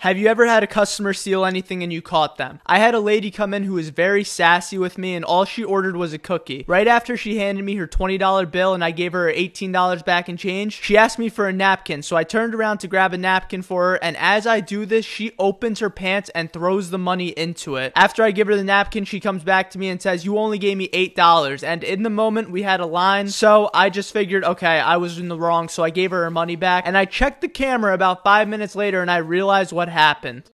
Have you ever had a customer steal anything and you caught them? I had a lady come in who was very sassy with me and all she ordered was a cookie. Right after she handed me her $20 bill and I gave her $18 back in change, she asked me for a napkin. So I turned around to grab a napkin for her and as I do this, she opens her pants and throws the money into it. After I give her the napkin, she comes back to me and says, "You only gave me $8." And in the moment, we had a line. So I just figured, "Okay, I was in the wrong." So I gave her her money back and I checked the camera about 5 minutes later and I realized what what happened.